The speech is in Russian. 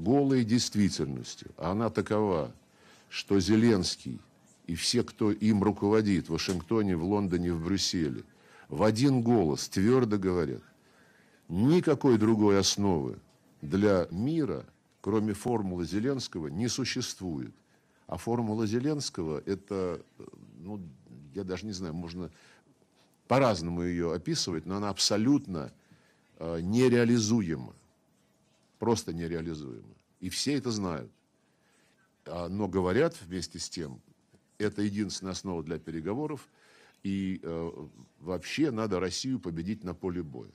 голой действительностью. а Она такова, что Зеленский и все, кто им руководит в Вашингтоне, в Лондоне, в Брюсселе, в один голос твердо говорят, никакой другой основы для мира, кроме формулы Зеленского, не существует. А формула Зеленского – это, ну, я даже не знаю, можно по-разному ее описывать, но она абсолютно э, нереализуема просто нереализуемо. И все это знают. А, но говорят вместе с тем, это единственная основа для переговоров, и э, вообще надо Россию победить на поле боя.